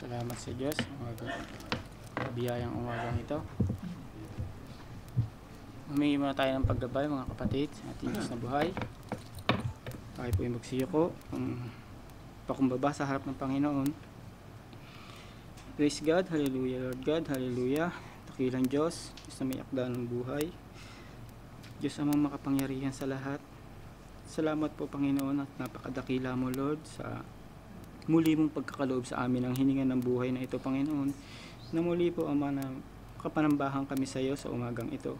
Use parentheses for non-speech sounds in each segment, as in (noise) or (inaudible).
Salamat sa Diyos. Umaga. Biyayang umagang ito. Humingi muna tayo ng paggabay mga kapatid sa ating Diyos na buhay. Tayo po yung ko. Um, pakumbaba sa harap ng Panginoon. Praise God. Hallelujah Lord God. Hallelujah. Takilang Diyos. Diyos na may akda ng buhay. Diyos amang makapangyarihan sa lahat. Salamat po Panginoon at napakadakila mo Lord sa muli mong pagkakaloob sa amin ang hininga ng buhay na ito, Panginoon, na muli po, Ama, na kapanambahan kami sa iyo sa umagang ito,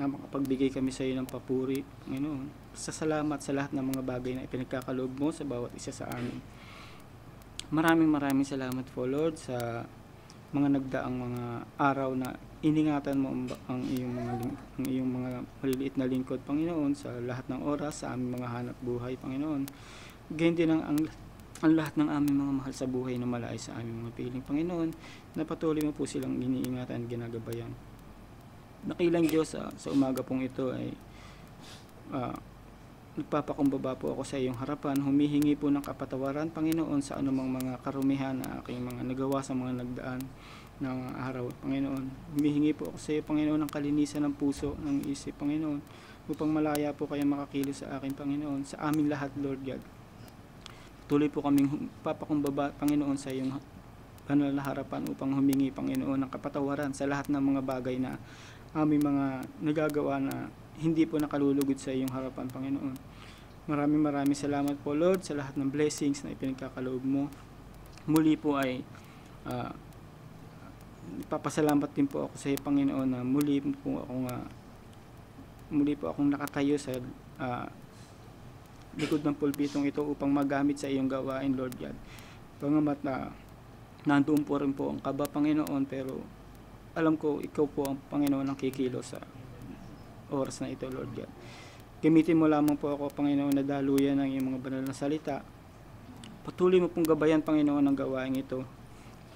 na makapagbigay kami sa iyo ng papuri, Panginoon, sa salamat sa lahat ng mga bagay na ipinagkakaloob mo sa bawat isa sa amin. Maraming maraming salamat po, Lord, sa mga nagdaang mga araw na iningatan mo ang iyong mga ang iyong mga maliliit na lingkod Panginoon sa lahat ng oras sa aming mga hanap buhay Panginoon. Ganyan din ang, ang ang lahat ng aming mga mahal sa buhay na malay sa aming mga piling Panginoon na patuloy mo po silang iniingatan at ginagabayan. Nakilang Diyos uh, sa umaga pong ito ay uh, nagpapakumbaba po ako sa iyong harapan, humihingi po ng kapatawaran, Panginoon, sa anumang mga karumihan na aking mga nagawa sa mga nagdaan ng araw, Panginoon. Humihingi po ako sa iyo, Panginoon, ng kalinisan ng puso, ng isip, Panginoon, upang malaya po kayo makakilos sa akin, Panginoon, sa aming lahat, Lord God. Tuloy po kaming papakumbaba, Panginoon, sa iyong banal na harapan upang humingi, Panginoon, ng kapatawaran sa lahat ng mga bagay na aming mga nagagawa na hindi po nakalulugod sa iyong harapan, Panginoon. Maraming maraming salamat po, Lord, sa lahat ng blessings na ipinagkakaloob mo. Muli po ay uh, ah, papasalamat din po ako sa iyo, Panginoon, na muli po akong uh, muli po akong nakatayo sa uh, likod ng pulpitong ito upang magamit sa iyong gawain, Lord God. Pangamat na nandoon po rin po ang kaba, Panginoon, pero alam ko, ikaw po ang Panginoon ang kikilo sa oras na ito, Lord God. Gamitin mo lamang po ako, Panginoon, na daluyan ng iyong mga banal na salita. Patuloy mo pong gabayan, Panginoon, ang gawain ito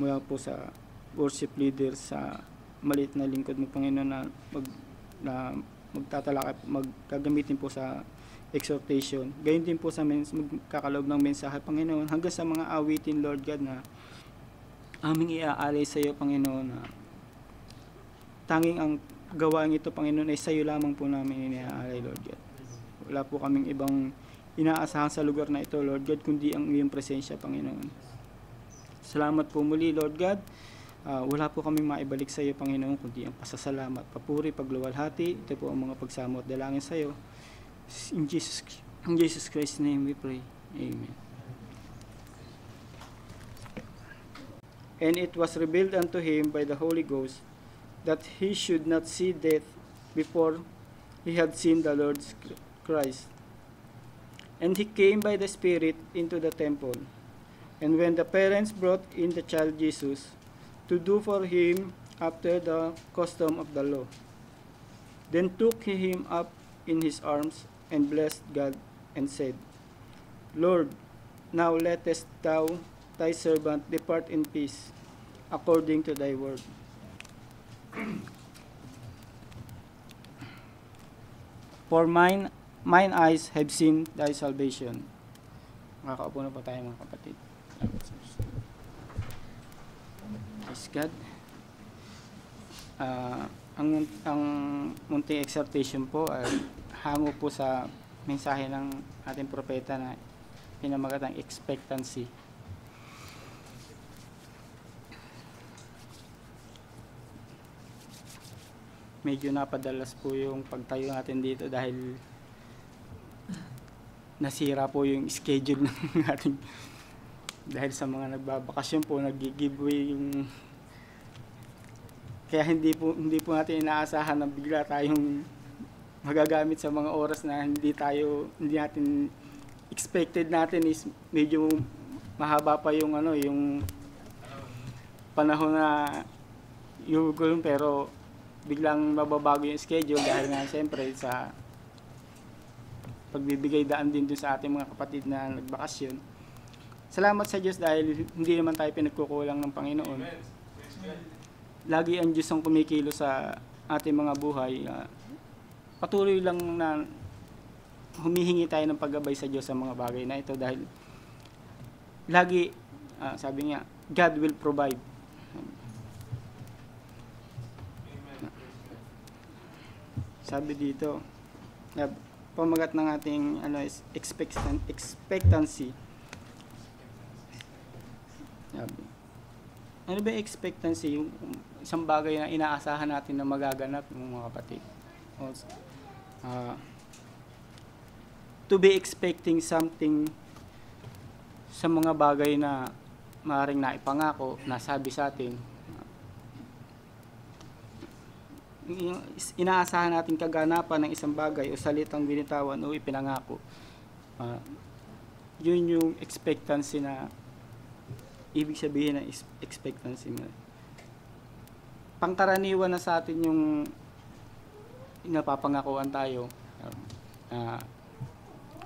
mula po sa worship leader sa maliit na lingkod mo, Panginoon, na, mag, na magtatalakay, magkagamitin po sa exhortation. Gayon din po sa mens- magkakalog ng mensahe, Panginoon, hanggang sa mga awitin, Lord God, na aming iaalay sa iyo, Panginoon, na tanging ang gawain ito, Panginoon, ay sa iyo lamang po namin iniaalay, Lord God. Wala po kaming ibang inaasahan sa lugar na ito, Lord God, kundi ang iyong presensya, Panginoon. Salamat po muli, Lord God. Uh, wala po kaming maibalik sa iyo, Panginoon, kundi ang pasasalamat, papuri, pagluwalhati. Ito po ang mga pagsamo at dalangin sa iyo. In Jesus, in Jesus Christ's name we pray. Amen. And it was revealed unto him by the Holy Ghost that he should not see death before he had seen the Lord Christ. And he came by the Spirit into the temple. And when the parents brought in the child Jesus to do for him after the custom of the law, then took he him up in his arms and blessed God, and said, Lord, now lettest thou thy servant depart in peace, according to thy word. (clears throat) For mine, mine eyes have seen thy salvation. Makakaupo na po tayo mga kapatid. Praise God. Uh, ang, ang munting exhortation po ay hango po sa mensahe ng ating propeta na pinamagatang expectancy. Medyo napadalas po yung pagtayo natin dito dahil nasira po yung schedule (laughs) ng ating dahil sa mga nagbabakasyon po nag-giveaway yung kaya hindi po hindi po natin inaasahan na bigla tayong magagamit sa mga oras na hindi tayo hindi natin expected natin is medyo mahaba pa yung ano yung panahon na yung pero biglang mababago yung schedule dahil nga siyempre sa pagbibigay daan din dun sa ating mga kapatid na nagbakasyon. Salamat sa Diyos dahil hindi naman tayo pinagkukulang ng Panginoon. Lagi ang Diyos ang kumikilo sa ating mga buhay. Uh, patuloy lang na humihingi tayo ng paggabay sa Diyos sa mga bagay na ito dahil lagi uh, sabi niya God will provide sabi dito na pamagat ng ating ano is expectant expectancy sabi ano ba expectancy yung isang bagay na inaasahan natin na magaganap mga kapatid o uh, to be expecting something sa mga bagay na maaaring naipangako, nasabi sa atin. Inaasahan natin kaganapan ng isang bagay o salitang binitawan o ipinangako. Uh, yun yung expectancy na ibig sabihin ng expectancy nila. Pangkaraniwan na sa atin yung napapangakuan tayo. Uh,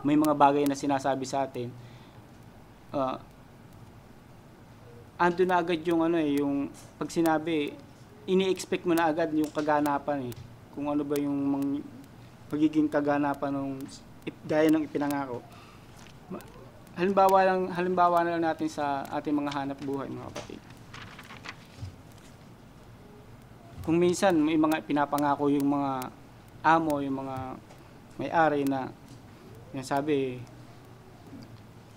may mga bagay na sinasabi sa atin. Uh, ah, ando na agad yung ano eh, yung pag sinabi, ini-expect mo na agad yung kaganapan eh. Kung ano ba yung mang, magiging kaganapan ng gaya ng ipinangako. Halimbawa lang, halimbawa na lang natin sa ating mga hanap buhay, mga kapatid. Kung minsan may mga pinapangako yung mga amo, yung mga may-ari na yung sabi,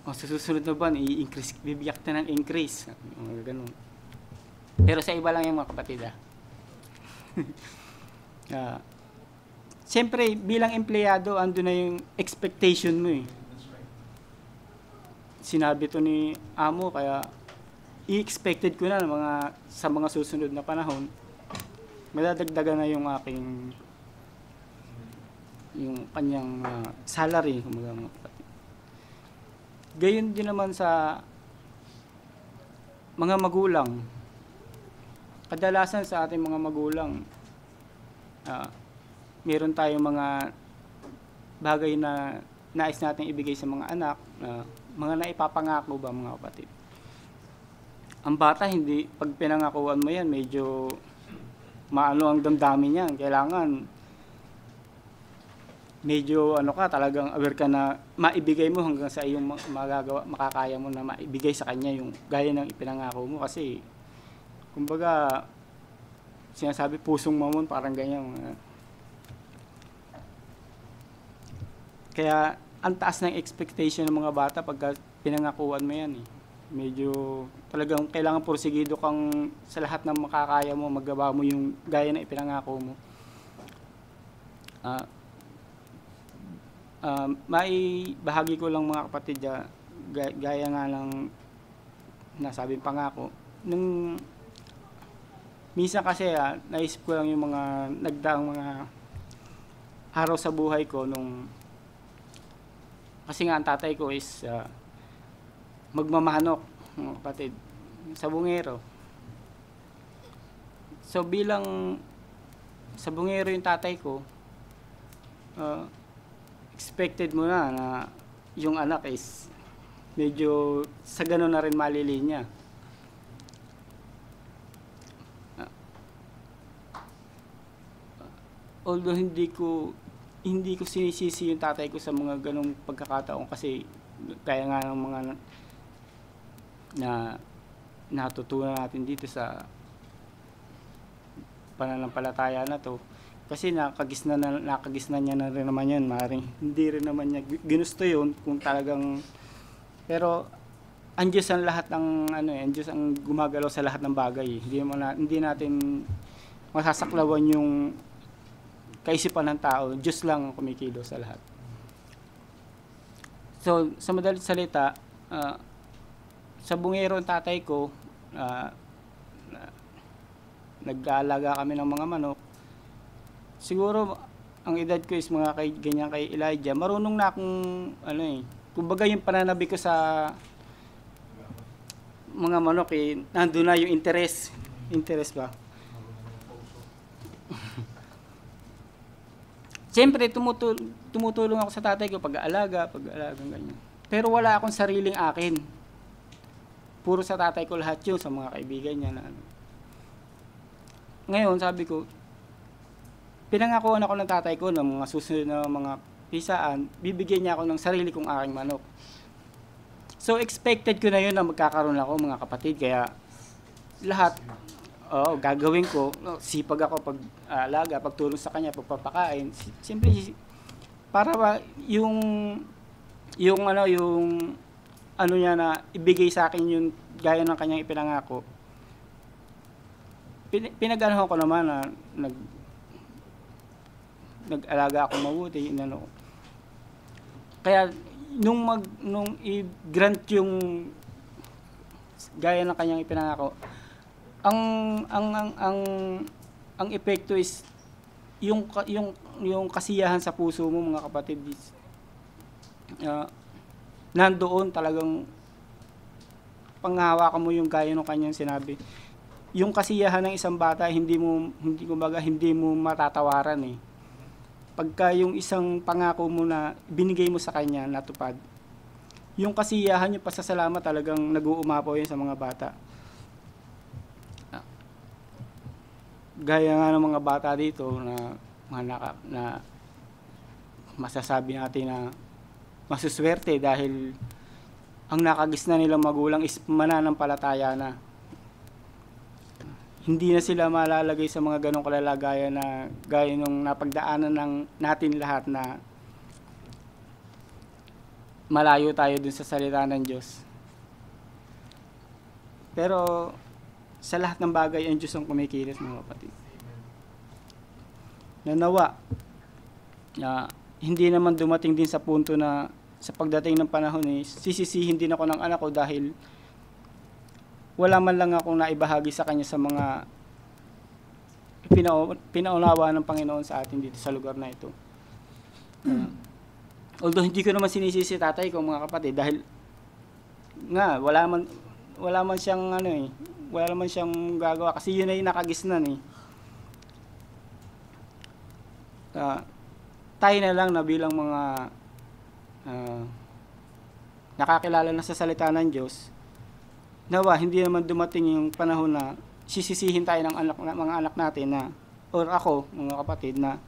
o oh, sa susunod na buwan, i-increase, bibigyak na ng increase. Mga ganun. Pero sa iba lang yung mga kapatid ah. uh, (laughs) Siyempre, bilang empleyado, ando na yung expectation mo eh. Sinabi to ni amo, kaya i-expected ko na mga, sa mga susunod na panahon, madadagdagan na yung aking yung kanyang uh, salary mga kapatid. Gayon din naman sa mga magulang. Kadalasan sa ating mga magulang uh, meron tayong mga bagay na nais nating ibigay sa mga anak, uh, mga naipapangako ba mga kapatid. Ang bata hindi pag pinangakuan mo 'yan medyo maano ang damdamin niya Kailangan medyo ano ka talagang aware ka na maibigay mo hanggang sa iyong magagawa makakaya mo na maibigay sa kanya yung gaya ng ipinangako mo kasi kumbaga sinasabi pusong mamon parang ganyan kaya ang taas ng expectation ng mga bata pag pinangakuan mo yan eh medyo talagang kailangan porsigido kang sa lahat ng makakaya mo magawa mo yung gaya na ipinangako mo ah uh, um, bahagi ko lang mga kapatid ya, gaya nga ng nasabi pangako nung misa kasi ah, naisip ko lang yung mga nagdaang mga araw sa buhay ko nung kasi nga ang tatay ko is uh, magmamanok mga kapatid sa bungero so bilang sa bungero yung tatay ko uh, expected mo na na yung anak is medyo sa ganun na rin malilinya. Ah. Although hindi ko hindi ko sinisisi yung tatay ko sa mga ganong pagkakataon kasi kaya nga ng mga na, na natutunan natin dito sa pananampalataya na to kasi nakagisna, na, nakagisna niya na rin naman yun, maring. Hindi rin naman niya ginusto yun kung talagang... Pero ang Diyos ang lahat ng ano eh, ang Diyos ang gumagalaw sa lahat ng bagay. Hindi mo na, hindi natin masasaklawan yung kaisipan ng tao. Diyos lang ang kumikilo sa lahat. So, sa madalit salita, uh, sa bungero ng tatay ko, uh, nag-aalaga kami ng mga manok siguro ang edad ko is mga kay, ganyan kay Elijah, marunong na akong, ano eh, kumbaga yung pananabi ko sa mga manok eh, nandun na yung interest. Interest ba? (laughs) Siyempre, tumutul tumutulong ako sa tatay ko pag-aalaga, pag-aalaga, ganyan. Pero wala akong sariling akin. Puro sa tatay ko lahat yun, sa mga kaibigan niya. Na, ano. Ngayon, sabi ko, pinangakoan ako ng tatay ko ng mga susunod na mga pisaan, bibigyan niya ako ng sarili kong aking manok. So expected ko na yun na magkakaroon ako mga kapatid kaya lahat oh, gagawin ko. sipag ako pag alaga, pagtulong sa kanya, pagpapakain. simple para yung yung ano yung ano niya na ibigay sa akin yung gaya ng kanyang ipinangako. Pinagano ko naman na nag nag-alaga ako mabuti, inano Kaya, nung mag, nung i-grant yung gaya ng kanyang ipinangako, ang, ang, ang, ang, ang epekto is yung, yung, yung kasiyahan sa puso mo mga kapatid is, uh, nandoon talagang panghawakan mo yung gaya ng kanyang sinabi yung kasiyahan ng isang bata hindi mo hindi kumbaga hindi mo matatawaran eh pagka yung isang pangako mo na binigay mo sa kanya natupad, yung kasiyahan, yung pasasalamat talagang nag-uumapaw yun sa mga bata. Gaya nga ng mga bata dito na mga naka, na masasabi natin na masuswerte dahil ang nakagisna nilang magulang is mananampalataya na hindi na sila malalagay sa mga ganong kalalagayan na gaya nung napagdaanan ng natin lahat na malayo tayo dun sa salita ng Diyos. Pero sa lahat ng bagay ang Diyos ang kumikilos mga kapatid. Nanawa na hindi naman dumating din sa punto na sa pagdating ng panahon eh, sisisihin din ako ng anak ko dahil wala man lang akong naibahagi sa kanya sa mga pinau pinaunawa ng Panginoon sa atin dito sa lugar na ito. Uh, although hindi ko naman sinisisi tatay ko mga kapatid dahil nga wala man wala man siyang ano eh wala man siyang gagawa kasi yun ay nakagisnan eh. Uh, tayo na lang na bilang mga uh, nakakilala na sa salita ng Diyos nawa hindi naman dumating yung panahon na sisisihin tayo ng anak, mga anak natin na or ako, mga kapatid na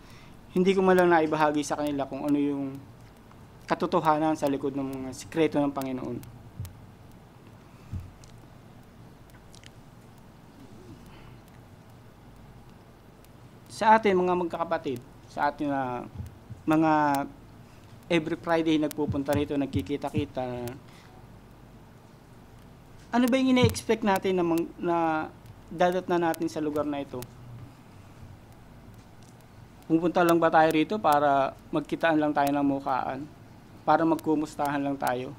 hindi ko man lang naibahagi sa kanila kung ano yung katotohanan sa likod ng mga sikreto ng Panginoon. Sa atin mga magkakapatid, sa atin na mga every Friday nagpupunta rito, nagkikita-kita, ano ba yung ina-expect natin na, na dadat na natin sa lugar na ito? Pupunta lang ba tayo rito para magkitaan lang tayo ng mukhaan? Para magkumustahan lang tayo?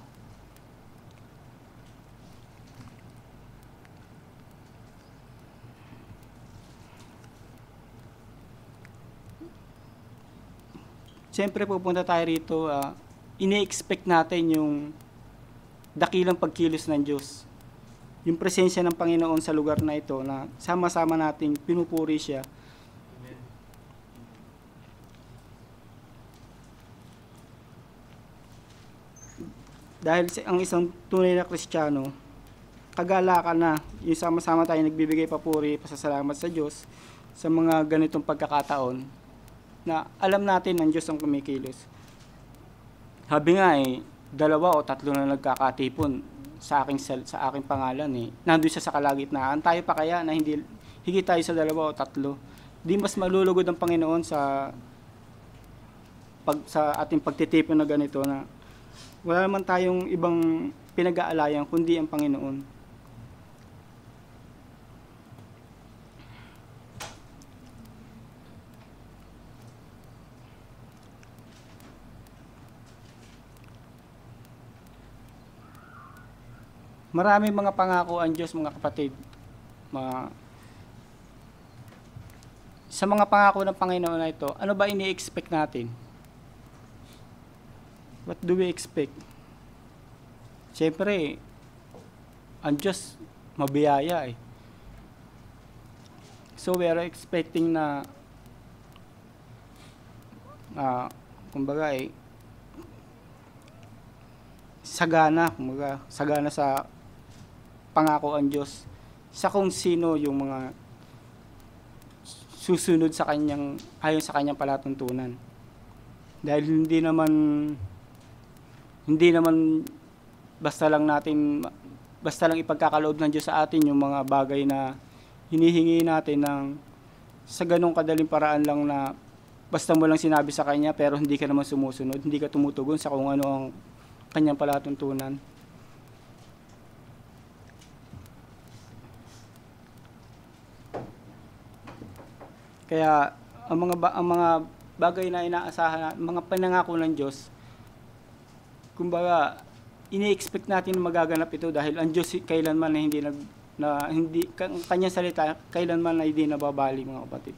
Siyempre pupunta tayo rito, uh, ah, ine-expect natin yung dakilang pagkilos ng Diyos yung presensya ng Panginoon sa lugar na ito na sama-sama nating pinupuri siya. Amen. Dahil ang isang tunay na Kristiyano, kagalakan na yung sama-sama tayo nagbibigay papuri, pasasalamat sa Diyos sa mga ganitong pagkakataon na alam natin ng Diyos ang kumikilos. Habi nga eh, dalawa o tatlo na nagkakatipon sa aking cell, sa aking pangalan eh. Nandoon siya sa kalagitnaan. Tayo pa kaya na hindi higit tayo sa dalawa o tatlo. Di mas malulugod ang Panginoon sa pag sa ating pagtitipon na ganito na wala naman tayong ibang pinag-aalayan kundi ang Panginoon. Marami mga pangako ang Diyos mga kapatid. Mga sa mga pangako ng Panginoon na ito, ano ba ini-expect natin? What do we expect? Siyempre, ang Diyos mabiyaya eh. So we are expecting na uh, kumbaga eh, sagana, kumbaga, sagana sa pangako ang Diyos sa kung sino yung mga susunod sa kanyang ayon sa kanyang palatuntunan. Dahil hindi naman hindi naman basta lang natin basta lang ipagkakaloob ng Diyos sa atin yung mga bagay na hinihingi natin ng sa ganong kadaling paraan lang na basta mo lang sinabi sa kanya pero hindi ka naman sumusunod, hindi ka tumutugon sa kung ano ang kanyang palatuntunan. Kaya ang mga ba, ang mga bagay na inaasahan, mga panangako ng Diyos, kumbaga ini-expect natin na magaganap ito dahil ang Diyos kailanman na hindi nag na hindi kanyang salita kailanman ay hindi nababali mga kapatid.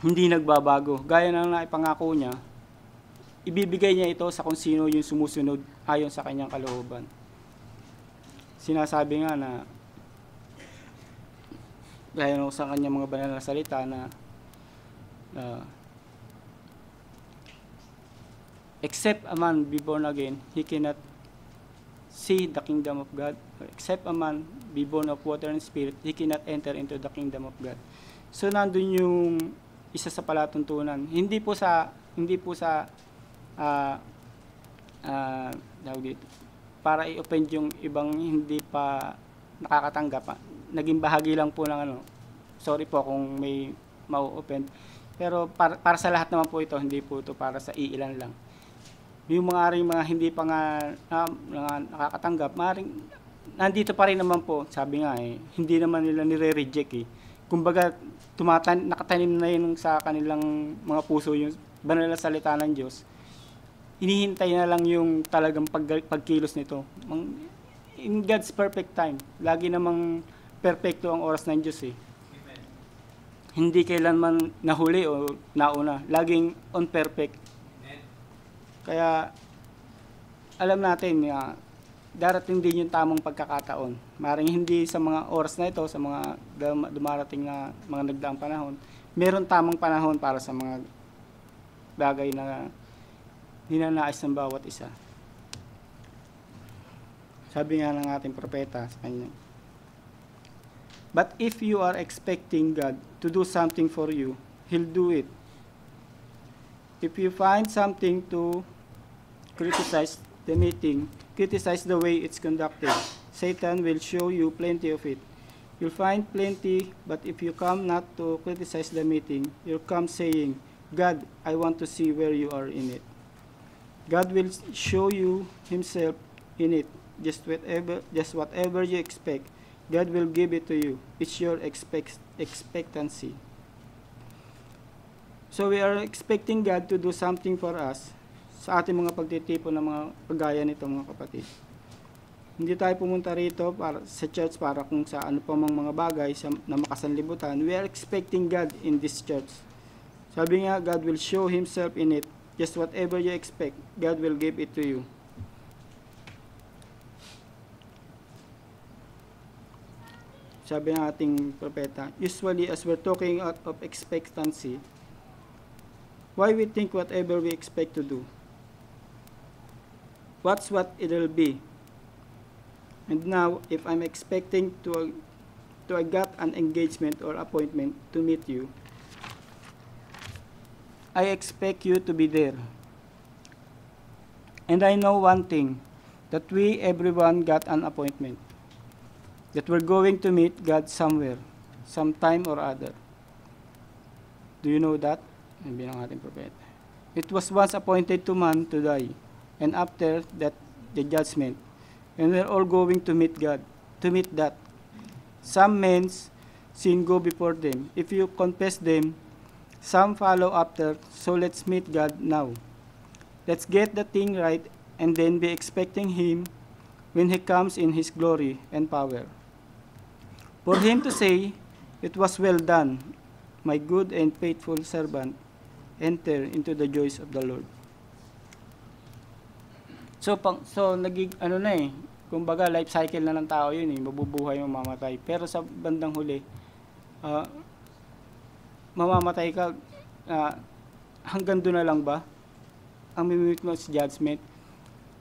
Hindi nagbabago. Gaya ng naipangako niya, ibibigay niya ito sa kung sino yung sumusunod ayon sa kanyang kalooban. Sinasabi nga na gaya ng sa kanya mga banal na salita na uh, except a man be born again, he cannot see the kingdom of God. except a man be born of water and spirit, he cannot enter into the kingdom of God. So nandun yung isa sa palatuntunan. Hindi po sa hindi po sa uh, uh, dito, para i open yung ibang hindi pa nakakatanggap naging bahagi lang po ng ano. Sorry po kung may mau-offend. Pero para, para sa lahat naman po ito, hindi po ito para sa iilan lang. Yung mga rin mga hindi pa nga na, na, nakakatanggap, maring nandito pa rin naman po, sabi nga eh, hindi naman nila nire-reject eh. Kumbaga, tumatan, nakatanim na yun sa kanilang mga puso yung banal na salita ng Diyos. Inihintay na lang yung talagang pag, pagkilos nito. In God's perfect time, lagi namang perfecto ang oras ng Diyos eh. Hindi kailanman nahuli o nauna. Laging on perfect. Kaya alam natin na darating din yung tamang pagkakataon. Maring hindi sa mga oras na ito, sa mga dumarating na mga nagdaang panahon, meron tamang panahon para sa mga bagay na ninanais ng bawat isa. Sabi nga ng ating propeta sa kanya, But if you are expecting God to do something for you, He'll do it. If you find something to criticize the meeting, criticize the way it's conducted, Satan will show you plenty of it. You'll find plenty, but if you come not to criticize the meeting, you'll come saying, God, I want to see where you are in it. God will show you himself in it, just whatever, just whatever you expect. God will give it to you. It's your expect expectancy. So we are expecting God to do something for us sa ating mga pagtitipon ng mga kagaya nito mga kapatid. Hindi tayo pumunta rito para, sa church para kung sa ano pa mang mga bagay sa, na makasanlibutan. We are expecting God in this church. Sabi nga, God will show Himself in it. Just whatever you expect, God will give it to you. sabi ng ating propeta, usually as we're talking out of expectancy, why we think whatever we expect to do? What's what it'll be? And now, if I'm expecting to, to I got an engagement or appointment to meet you, I expect you to be there. And I know one thing, that we, everyone, got an appointment. that we're going to meet God somewhere, sometime or other. Do you know that? Sabi ating propeta. It was once appointed to man to die, and after that, the judgment. And we're all going to meet God, to meet that. Some men's sin go before them. If you confess them, some follow after, so let's meet God now. Let's get the thing right and then be expecting Him when He comes in His glory and power. For him to say, It was well done, my good and faithful servant, enter into the joys of the Lord. So, pang, so naging, ano na eh, kumbaga life cycle na ng tao yun eh, mabubuhay, mo, mamatay. Pero sa bandang huli, uh, mamamatay ka, uh, hanggang doon na lang ba? Ang mimimit mo is judgment.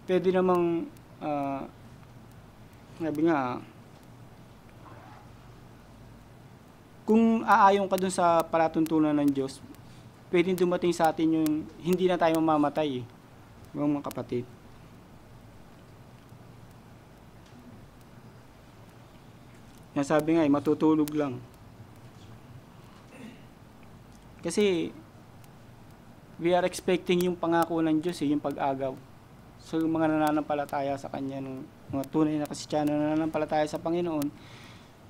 Pwede namang, uh, sabi nga, kung aayon ka dun sa palatuntunan ng Diyos, pwedeng dumating sa atin yung hindi na tayo mamamatay eh. Mga kapatid. Yan sabi nga, eh, matutulog lang. Kasi, we are expecting yung pangako ng Diyos, eh, yung pag-agaw. So, yung mga nananampalataya sa Kanya, mga tunay na kristyano na nananampalataya sa Panginoon,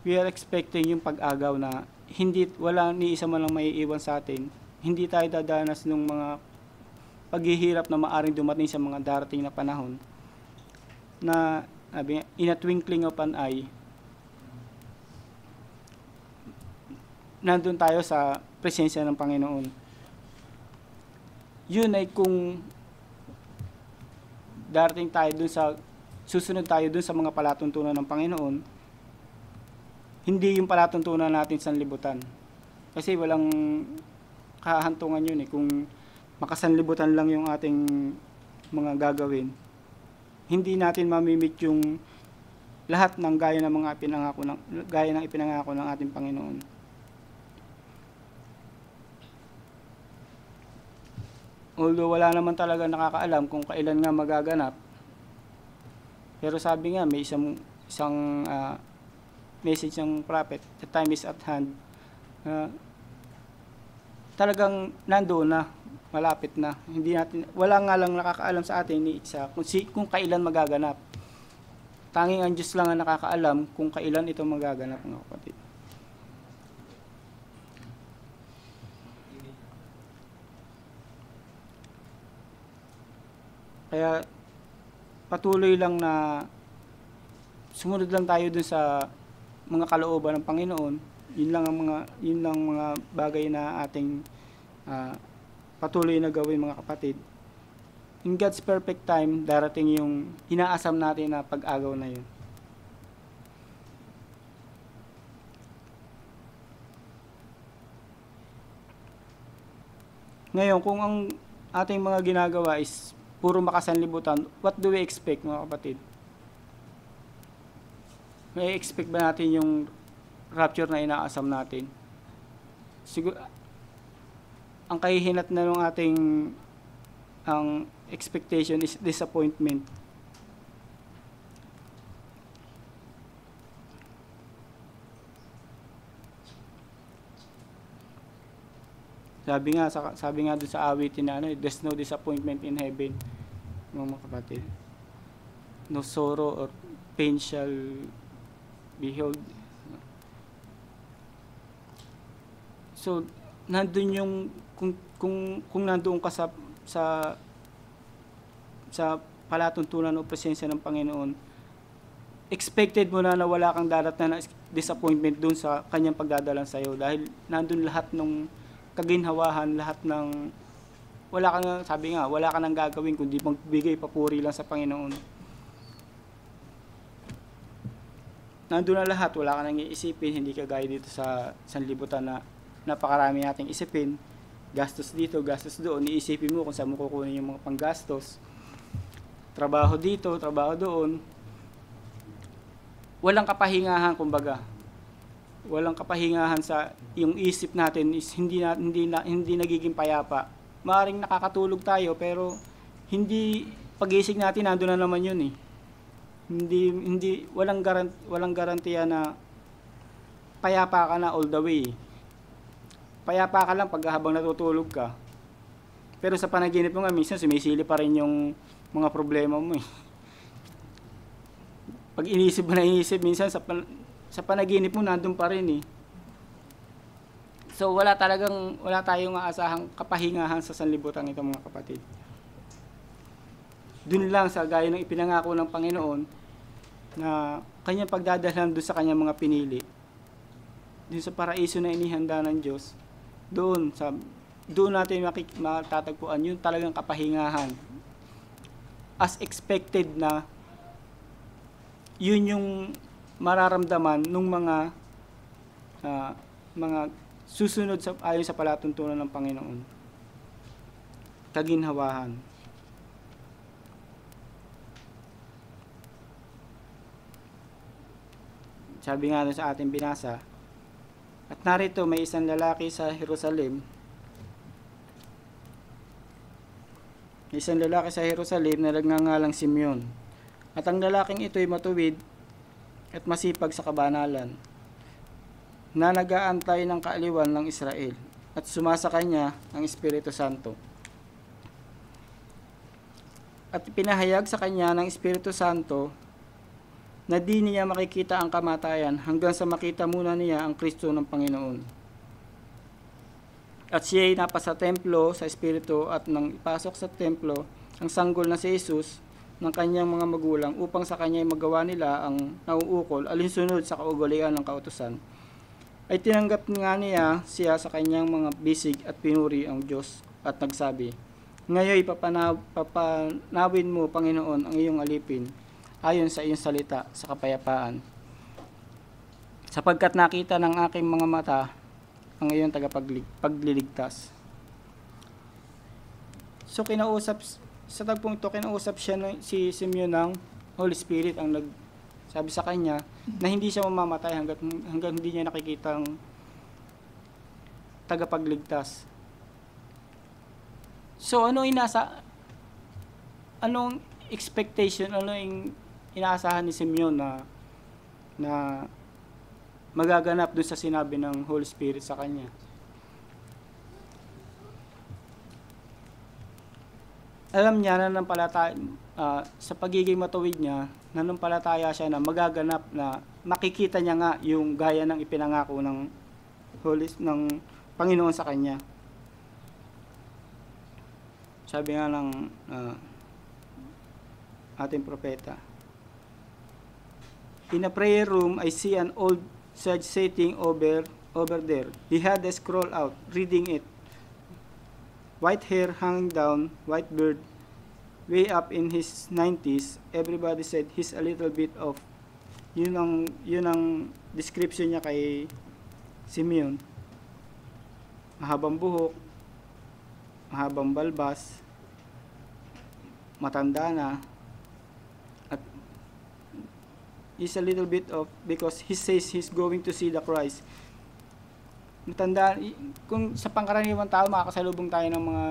we are expecting yung pag-agaw na hindi wala ni isa man lang maiiwan sa atin. Hindi tayo dadanas ng mga paghihirap na maaring dumating sa mga darating na panahon na sabi, in a twinkling of an eye nandun tayo sa presensya ng Panginoon. Yun ay kung darating tayo dun sa susunod tayo dun sa mga palatuntunan ng Panginoon hindi yung palatuntunan natin sa libutan. Kasi walang kahantungan yun eh. Kung makasanlibutan lang yung ating mga gagawin, hindi natin mamimit yung lahat ng gaya ng mga pinangako ng gaya ng ipinangako ng ating Panginoon. Although wala naman talaga nakakaalam kung kailan nga magaganap. Pero sabi nga may isang isang uh, message ng prophet, the time is at hand, uh, talagang nandoon na, malapit na. Hindi natin, wala nga lang nakakaalam sa atin ni Isa kung, si, kung kailan magaganap. Tanging ang Diyos lang ang nakakaalam kung kailan ito magaganap, mga kapatid. Kaya patuloy lang na sumunod lang tayo dun sa mga kalooban ng Panginoon. Yun lang ang mga yun lang mga bagay na ating uh, patuloy na gawin mga kapatid. In God's perfect time, darating yung inaasam natin na pag-agaw na yun. Ngayon, kung ang ating mga ginagawa is puro makasanlibutan, what do we expect mga kapatid? may expect ba natin yung rapture na inaasam natin? Siguro, ang kahihinat na ng ating ang expectation is disappointment. Sabi nga sabi nga doon sa awit na ano, there's no disappointment in heaven. Mga kapatid. No sorrow or pain shall Behold. So, nandun yung, kung, kung, kung nandoon ka sa, sa, sa palatuntunan o presensya ng Panginoon, expected mo na na wala kang dalat na disappointment doon sa kanyang pagdadalan sa'yo dahil nandun lahat ng kaginhawahan, lahat ng wala kang sabi nga, wala kang gagawin kundi magbigay papuri lang sa Panginoon. nandun na lahat, wala ka nang iisipin, hindi ka gaya dito sa sanlibutan na napakarami nating isipin, gastos dito, gastos doon, iisipin mo kung saan mo kukunin yung mga panggastos, trabaho dito, trabaho doon, walang kapahingahan kumbaga. Walang kapahingahan sa yung isip natin is hindi na, hindi na, hindi nagiging payapa. Maaring nakakatulog tayo pero hindi pagising natin nandoon na naman 'yun eh. Hindi hindi walang garant walang garantiya na payapa ka na all the way. Payapa ka lang pag habang natutulog ka. Pero sa panaginip mo nga minsan sumisili pa rin yung mga problema mo eh. Pag inisip mo na inisip minsan sa pan sa panaginip mo nandoon pa rin eh. So wala talagang wala tayong aasahang kapahingahan sa sanlibutan ito mga kapatid. Doon lang sa gaya ng ipinangako ng Panginoon, na kanyang pagdadalhan doon sa kanyang mga pinili. Doon sa paraiso na inihanda ng Diyos, doon sa doon natin makik- matatagpuan yung talagang kapahingahan. As expected na yun yung mararamdaman ng mga uh, mga susunod sa ayon sa palatuntunan ng Panginoon. Kaginhawahan. Sabi nga sa ating binasa, At narito may isang lalaki sa Jerusalem, may isang lalaki sa Jerusalem na nagngangalang Simeon. At ang lalaking ito ay matuwid at masipag sa kabanalan na nagaantay ng kaaliwan ng Israel at sumasa kanya ang Espiritu Santo. At pinahayag sa kanya ng Espiritu Santo na di niya makikita ang kamatayan hanggang sa makita muna niya ang Kristo ng Panginoon. At siya ay napasa templo sa Espiritu at nang ipasok sa templo ang sanggol na si Jesus ng kanyang mga magulang upang sa kanya ay magawa nila ang nauukol alinsunod sa kaugalian ng kautusan. Ay tinanggap nga niya siya sa kanyang mga bisig at pinuri ang Diyos at nagsabi, Ngayon papanawin mo, Panginoon, ang iyong alipin ayon sa iyong salita sa kapayapaan. Sapagkat nakita ng aking mga mata ang iyong tagapagliligtas. So kinausap sa tagpong ito, kinausap siya ng, si Simeon ng Holy Spirit ang nag sabi sa kanya na hindi siya mamamatay hanggat hanggang hindi niya nakikita ang tagapagligtas. So ano inasa anong expectation, ano yung inaasahan ni Simeon na na magaganap dun sa sinabi ng Holy Spirit sa kanya. Alam niya na nanampalataya, uh, ah, sa pagiging matuwid niya, nanampalataya siya na magaganap na makikita niya nga yung gaya ng ipinangako ng Holy ng Panginoon sa kanya. Sabi nga ng uh, ating propeta, In a prayer room, I see an old judge sitting over, over there. He had a scroll out, reading it. White hair hung down, white beard, way up in his 90s. Everybody said he's a little bit of. Yun ang, yun ang description niya kay Simeon. Mahabang buhok, mahabang balbas, matanda na, is a little bit of because he says he's going to see the Christ. Matanda, kung sa pangkaraniwang tao, makakasalubong tayo ng mga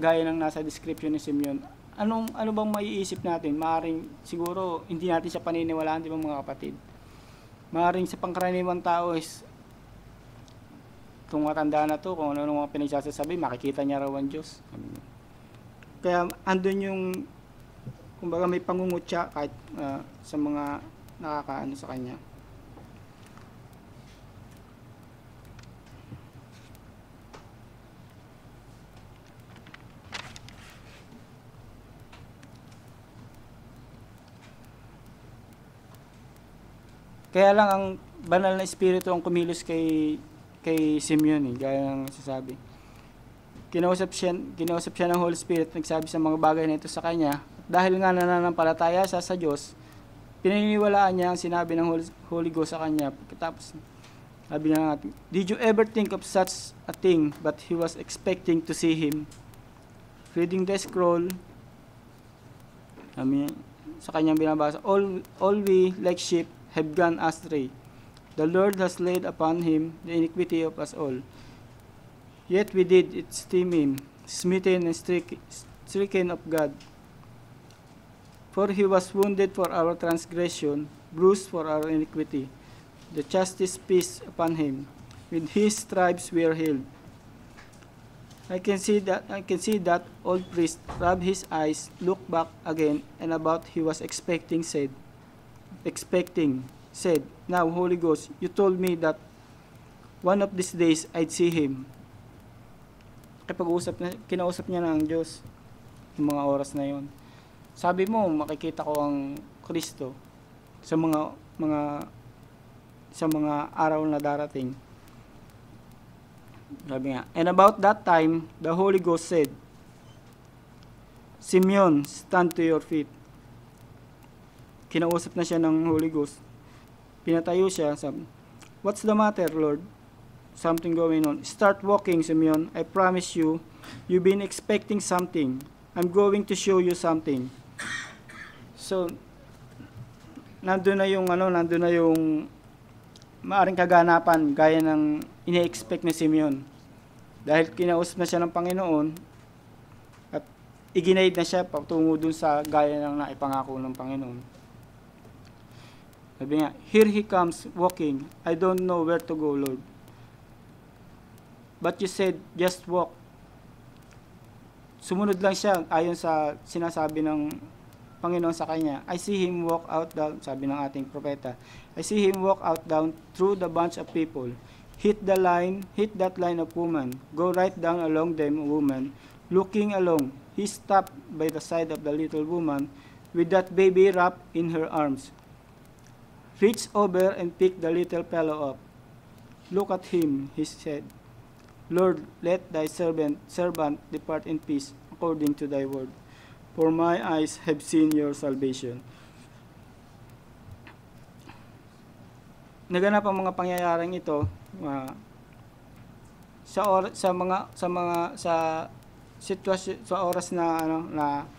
gaya ng nasa description ni Simeon. Anong, ano bang maiisip natin? Maaring siguro hindi natin siya paniniwalaan, di ba mga kapatid? Maaring sa pangkaraniwang tao is itong matanda na to, kung ano-ano mga pinagsasasabi, makikita niya raw ang Diyos. Kaya andun yung kumbaga may pangungutya kahit uh, sa mga nakakaano sa kanya. Kaya lang ang banal na espiritu ang kumilos kay kay Simeon eh, gaya ng sasabi. Kinausap siya, kinausap siya ng Holy Spirit, nagsabi sa mga bagay na ito sa kanya, dahil nga nananampalataya siya sa Diyos, pinaniniwalaan niya ang sinabi ng Holy Ghost sa kanya. Tapos, sabi na natin, Did you ever think of such a thing but he was expecting to see him? Reading the scroll, sabi sa kanyang binabasa, all, all we like sheep have gone astray. The Lord has laid upon him the iniquity of us all. Yet we did esteem him, smitten and stricken of God. For he was wounded for our transgression, bruised for our iniquity. The justice peace upon him. With his stripes we are healed. I can see that I can see that old priest rub his eyes, look back again, and about he was expecting said, expecting said, Now Holy Ghost, you told me that one of these days I'd see him. Kapag usap na, kinausap niya ng Diyos yung mga oras na yon. Sabi mo, makikita ko ang Kristo sa mga mga sa mga araw na darating. Sabi nga, and about that time, the Holy Ghost said, Simeon, stand to your feet. Kinausap na siya ng Holy Ghost. Pinatayo siya. Sabi, What's the matter, Lord? Something going on. Start walking, Simeon. I promise you, you've been expecting something. I'm going to show you something. So, nandun na yung ano, nandun na yung maaring kaganapan gaya ng ine-expect ni Simeon. Dahil kinausap na siya ng Panginoon at iginaid na siya patungo dun sa gaya ng naipangako ng Panginoon. Sabi nga, here he comes walking. I don't know where to go, Lord. But you said, just walk. Sumunod lang siya ayon sa sinasabi ng Panginoon sa kanya, I see him walk out down, sabi ng ating propeta, I see him walk out down through the bunch of people, hit the line, hit that line of woman, go right down along them, woman, looking along, he stopped by the side of the little woman with that baby wrapped in her arms, Reach over and pick the little fellow up. Look at him, he said. Lord, let thy servant, servant depart in peace according to thy word for my eyes have seen your salvation. Naganap ang mga pangyayaring ito uh, sa or, sa mga sa mga sa sitwasyon sa oras na ano na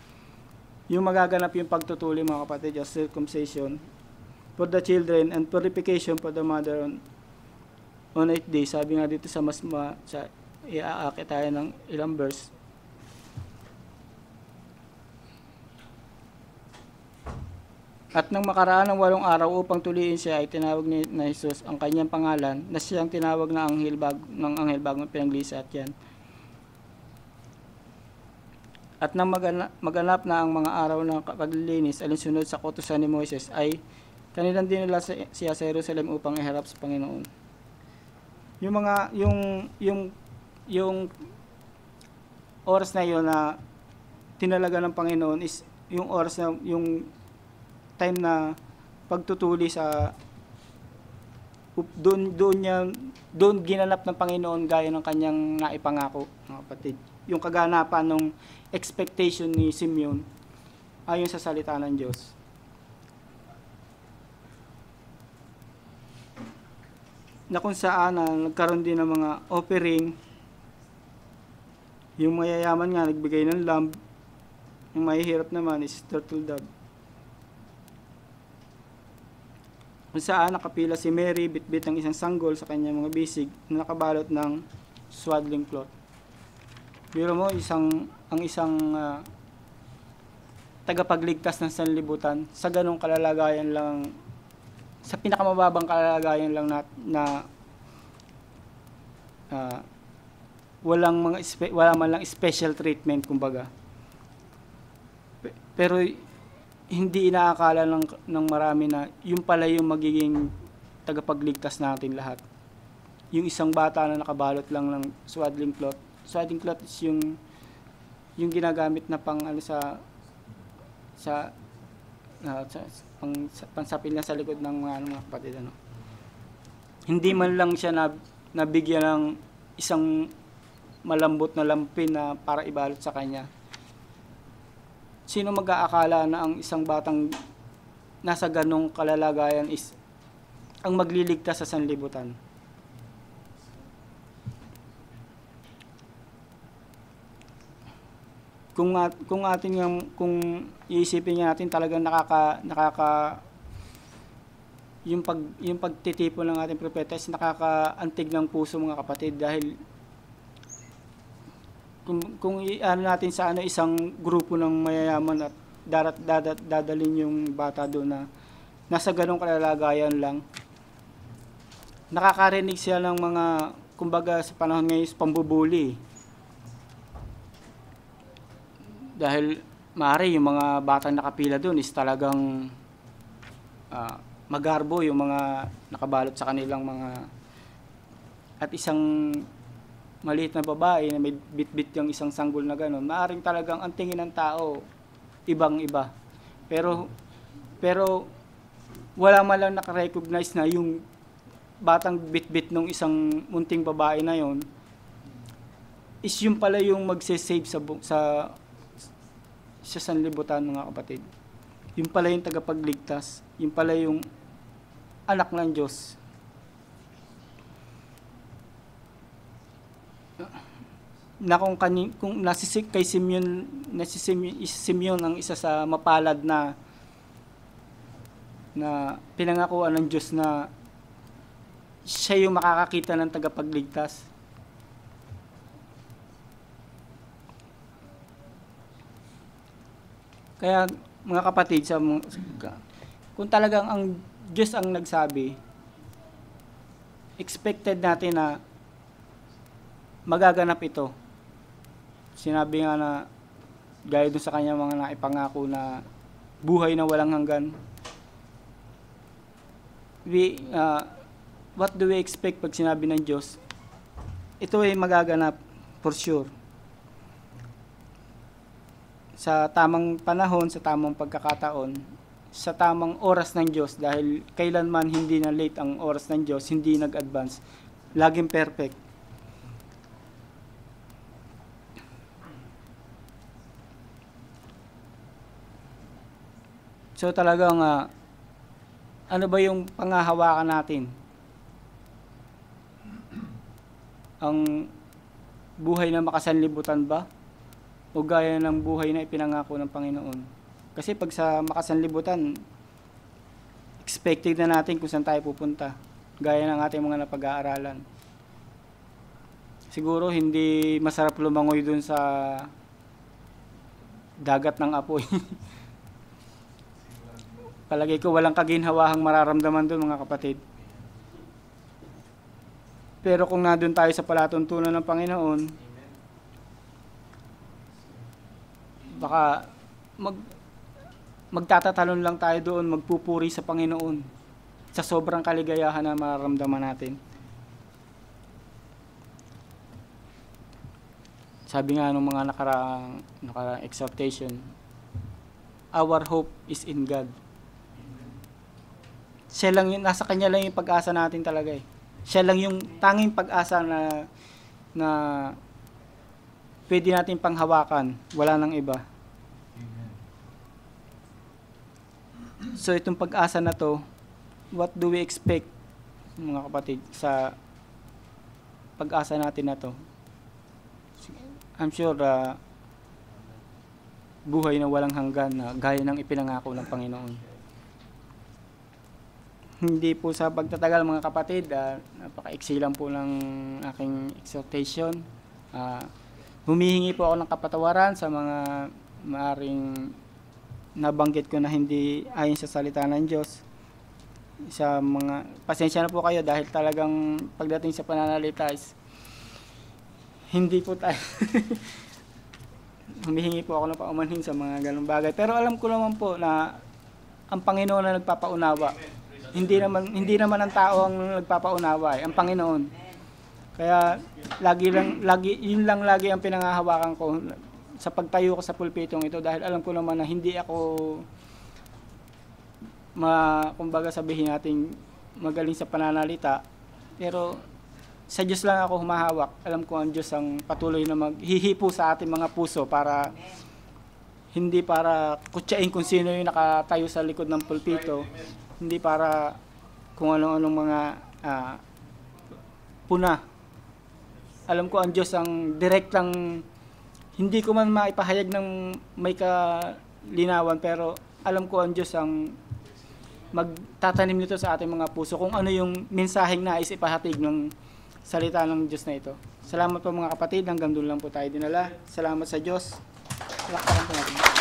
yung magaganap yung pagtutuli mga kapatid as circumcision for the children and purification for the mother on on eighth day sabi nga dito sa mas ma, sa iaakit tayo ng ilang verse At nang makaraan ng walong araw upang tuliin siya ay tinawag ni na Jesus ang kanyang pangalan na siyang tinawag na anghel bag, ng anghel bagong pinaglisa at yan. At nang maganap na ang mga araw ng paglilinis alinsunod sa kotosan ni Moises ay kanilang dinala sa, siya sa Jerusalem upang iharap sa Panginoon. Yung mga yung yung yung oras na yon na tinalaga ng Panginoon is yung oras na yung time na pagtutuli sa doon doon niya doon ginanap ng Panginoon gaya ng kanyang naipangako mga kapatid yung kaganapan ng expectation ni Simeon ayon sa salita ng Diyos na kung saan na nagkaroon din ng mga offering yung mayayaman nga nagbigay ng lamb yung mahihirap naman is turtle dove kung saan nakapila si Mary bitbit ng isang sanggol sa kanyang mga bisig na nakabalot ng swaddling cloth. Biro mo, isang, ang isang uh, tagapagligtas ng sanlibutan sa ganong kalalagayan lang sa pinakamababang kalalagayan lang na, na uh, walang mga wala man lang special treatment kumbaga pero hindi inaakala ng, ng marami na yung pala yung magiging tagapagligtas natin lahat. Yung isang bata na nakabalot lang ng swaddling cloth. Swaddling cloth is yung yung ginagamit na pang ano sa sa, uh, sa pang sa, pansapil na sa likod ng mga, ano, mga kapatid ano. Hindi man lang siya na, nabigyan ng isang malambot na lampin na para ibalot sa kanya sino mag-aakala na ang isang batang nasa ganong kalalagayan is ang magliligtas sa sanlibutan? Kung at, kung atin yung kung iisipin nga natin talagang nakaka nakaka yung pag yung pagtitipon ng ating propeta is nakakaantig ng puso mga kapatid dahil kung, kung ano natin sa ano isang grupo ng mayayaman at darat, dadat, dadalin yung bata doon na nasa ganung kalalagayan lang nakakarinig siya ng mga kumbaga sa panahon ngayon is pambubuli dahil maari yung mga bata nakapila doon is talagang uh, magarbo yung mga nakabalot sa kanilang mga at isang maliit na babae na may bitbit yung isang sanggol na gano'n, maaring talagang ang tingin ng tao, ibang-iba. Pero, pero, wala man lang nakarecognize na yung batang bitbit ng isang munting babae na yon is yung pala yung magse-save sa sa sa sanlibutan mga kapatid. Yung pala yung tagapagligtas, yung pala yung anak ng Diyos na kung, kani, kung nasisik kay Simeon, nasisim, Simeon ang isa sa mapalad na na pinangakuan ng Diyos na siya yung makakakita ng tagapagligtas. Kaya mga kapatid sa kung talagang ang Diyos ang nagsabi, expected natin na magaganap ito sinabi nga na gaya doon sa kanya mga naipangako na buhay na walang hanggan. We, uh, what do we expect pag sinabi ng Diyos? Ito ay magaganap for sure. Sa tamang panahon, sa tamang pagkakataon, sa tamang oras ng Diyos dahil kailanman hindi na late ang oras ng Diyos, hindi nag-advance. Laging perfect. So talagang uh, ano ba yung pangahawakan natin? Ang buhay na makasanlibutan ba? O gaya ng buhay na ipinangako ng Panginoon? Kasi pag sa makasanlibutan, expected na natin kung saan tayo pupunta. Gaya ng ating mga napag-aaralan. Siguro hindi masarap lumangoy dun sa dagat ng apoy. (laughs) Palagay ko walang kaginhawahang mararamdaman doon mga kapatid. Pero kung nandun tayo sa palatuntunan ng Panginoon, baka mag, magtatatalon lang tayo doon, magpupuri sa Panginoon sa sobrang kaligayahan na mararamdaman natin. Sabi nga ng mga nakaraang, nakaraang exhortation, our hope is in God siya lang yun, nasa kanya lang yung pag-asa natin talaga eh. Siya lang yung tanging pag-asa na na pwede natin panghawakan. Wala nang iba. So itong pag-asa na to, what do we expect mga kapatid sa pag-asa natin na to? I'm sure uh, buhay na walang hanggan na uh, gaya ng ipinangako ng Panginoon hindi po sa pagtatagal mga kapatid, uh, ah, napaka-iksi lang po ng aking exhortation. Uh, humihingi po ako ng kapatawaran sa mga maaring nabanggit ko na hindi ayon sa salita ng Diyos. Sa mga, pasensya na po kayo dahil talagang pagdating sa pananalita is hindi po tayo (laughs) humihingi po ako ng paumanhin sa mga ganong bagay. Pero alam ko naman po na ang Panginoon na nagpapaunawa. Amen hindi naman hindi naman ang tao ang nagpapaunawa, eh, ang Panginoon. Kaya lagi lang lagi yun lang lagi ang pinangahawakan ko sa pagtayo ko sa pulpitong ito dahil alam ko naman na hindi ako ma kumbaga sabihin natin magaling sa pananalita pero sa Diyos lang ako humahawak. Alam ko ang Diyos ang patuloy na maghihipo sa ating mga puso para hindi para kutsain kung sino yung nakatayo sa likod ng pulpito. Amen hindi para kung ano-anong mga uh, puna. Alam ko ang Diyos ang direktang hindi ko man maipahayag ng may kalinawan pero alam ko ang Diyos ang magtatanim nito sa ating mga puso kung ano yung mensaheng nais ipahatid ng salita ng Diyos na ito. Salamat po mga kapatid, hanggang doon lang po tayo dinala. Salamat sa Diyos. Lakpakan po natin.